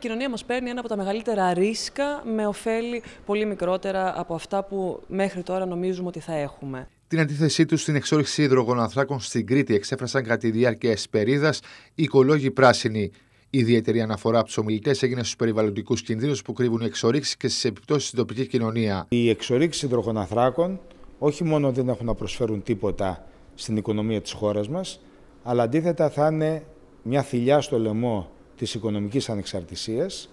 Η κοινωνία μας παίρνει ένα από τα μεγαλύτερα ρίσκα με ωφέλη πολύ μικρότερα από αυτά που μέχρι τώρα νομίζουμε ότι θα έχουμε. Την αντίθεσή τους στην εξόριξη υδρογοναθράκων στην Κρήτη εξέφρασαν κατά τη διάρκεια εσπερίδα οι οικολόγοι πράσινοι. Ιδιαίτερη αναφορά από τους ομιλητές έγινε στους περιβαλλοντικούς κινδύνους που κρύβουν οι εξορίξεις και στις επιπτώσεις στην τοπική κοινωνία. Οι εξορίξεις υδρογοναθράκων όχι μόνο δεν έχουν να προσφέρουν τίποτα στην οικονομία της χώρας μας, αλλά αντίθετα θα είναι μια θηλιά στο λαιμό της οικονομικής ανεξαρτησίας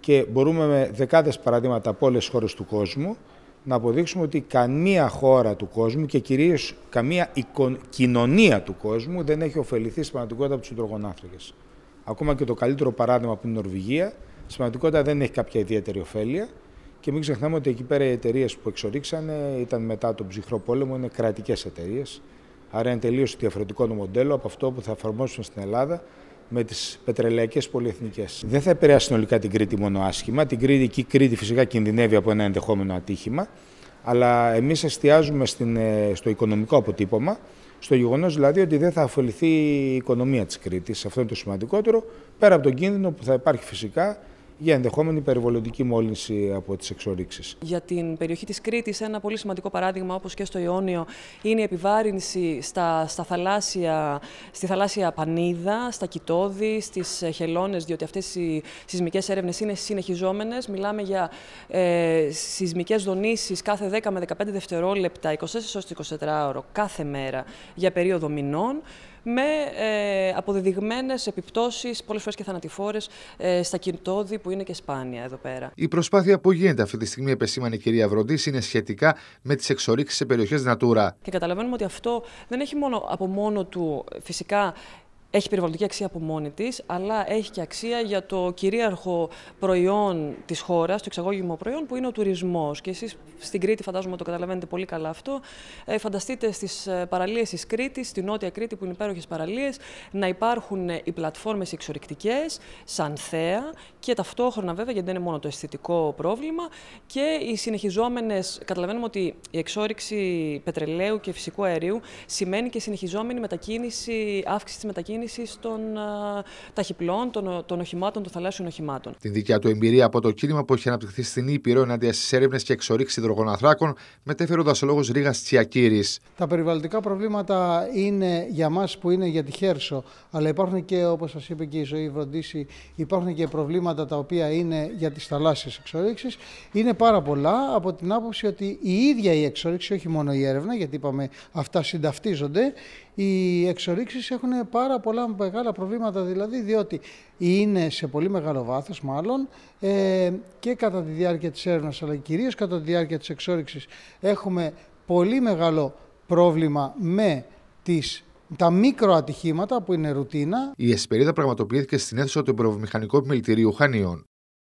και μπορούμε με δεκάδες παραδείγματα από όλες τις χώρες του κόσμου να αποδείξουμε ότι καμία χώρα του κόσμου και κυρίως καμία κοινωνία του κόσμου δεν έχει ωφεληθεί στην πραγματικότητα από τους υδρογονάφρυγες. Ακόμα και το καλύτερο παράδειγμα που είναι η Νορβηγία, στην δεν έχει κάποια ιδιαίτερη ωφέλεια και μην ξεχνάμε ότι εκεί πέρα οι εταιρείες που εξορίξανε ήταν μετά τον ψυχρό πόλεμο, είναι κρατικές εταιρείες. Άρα είναι τελείως διαφορετικό το μοντέλο από αυτό που θα εφαρμόσουμε στην Ελλάδα με τις πετρελαϊκές πολυεθνικές. Δεν θα επηρεάσει συνολικά την Κρήτη μόνο άσχημα. Την Κρήτη, η Κρήτη φυσικά κινδυνεύει από ένα ενδεχόμενο ατύχημα. Αλλά εμείς εστιάζουμε στην, ε, στο οικονομικό αποτύπωμα, στο γεγονός δηλαδή ότι δεν θα αφοληθεί η οικονομία της Κρήτης. Αυτό είναι το σημαντικότερο, πέρα από τον κίνδυνο που θα υπάρχει φυσικά για ενδεχόμενη περιβολοντική μόλυνση από τις εξορίξεις. Για την περιοχή της Κρήτης, ένα πολύ σημαντικό παράδειγμα, όπως και στο Ιόνιο, είναι η επιβάρυνση στα, στα θαλάσσια, στη θαλάσσια πανίδα, στα κοιτόδη, στις χελώνες, διότι αυτές οι σεισμικές έρευνες είναι συνεχιζόμενες. Μιλάμε για ε, σεισμικές δονήσεις κάθε 10 με 15 δευτερόλεπτα, 24 ώρες 24 ώρο κάθε μέρα για περίοδο μηνών με ε, αποδεδειγμένες επιπτώσεις, πολλές φορές και θανατηφόρες, ε, στα κινητόδη που είναι και σπάνια εδώ πέρα. Η προσπάθεια που γίνεται αυτή τη στιγμή, επεσήμανε η κυρία Βροντής, είναι σχετικά με τις εξορίξεις σε περιοχές Natura. Και καταλαβαίνουμε ότι αυτό δεν έχει μόνο από μόνο του φυσικά έχει περιβαλλοντική αξία από μόνη της, αλλά έχει και αξία για το κυρίαρχο προϊόν της χώρας, το εξαγώγημο προϊόν που είναι ο τουρισμός. Και εσείς στην Κρήτη, φαντάζομαι ότι το καταλαβαίνετε πολύ καλά αυτό. Ε, φανταστείτε στις ε, παραλίες της Κρήτης, στη Νότια Κρήτη, που είναι υπέροχες παραλίες, να υπάρχουν ε, οι πλατφόρμες εξορυκτικέ, σαν θέα και ταυτόχρονα βέβαια, γιατί δεν είναι μόνο το αισθητικό πρόβλημα, και οι συνεχιζόμενες. Καταλαβαίνουμε ότι η εξόριξη πετρελαίου και φυσικού αερίου σημαίνει και συνεχιζόμενη μετακίνηση, αύξηση της μετακίνησης κίνηση των ε, ταχυπλών, των, ε, των οχημάτων, των θαλάσσιων οχημάτων. Την δικιά του εμπειρία από το κίνημα που έχει αναπτυχθεί στην Ήπειρο ενάντια στις έρευνες και εξορίξεις υδρογοναθράκων μετέφερε ο δασολόγος Ρίγα Τσιακήρη. Τα περιβαλλοντικά προβλήματα είναι για μας που είναι για τη Χέρσο, αλλά υπάρχουν και όπως σας είπε και η Ζωή Βροντίση, υπάρχουν και προβλήματα τα οποία είναι για τις θαλάσσιες εξορίξεις. Είναι πάρα πολλά από την άποψη ότι η ίδια η εξορίξη, όχι μόνο η έρευνα, γιατί είπαμε αυτά συνταυτίζονται, οι εξορίξεις έχουν πάρα πολλά πολλά μεγάλα προβλήματα δηλαδή, διότι είναι σε πολύ μεγάλο βάθος μάλλον ε, και κατά τη διάρκεια της έρευνας, αλλά κυρίως κατά τη διάρκεια της εξόριξης έχουμε πολύ μεγάλο πρόβλημα με τις τα μικροατυχήματα που είναι ρουτίνα. Η εσπερίδα πραγματοποιήθηκε στην αίθουσα του Εμποροβιομηχανικού Επιμελητηρίου Χανίων.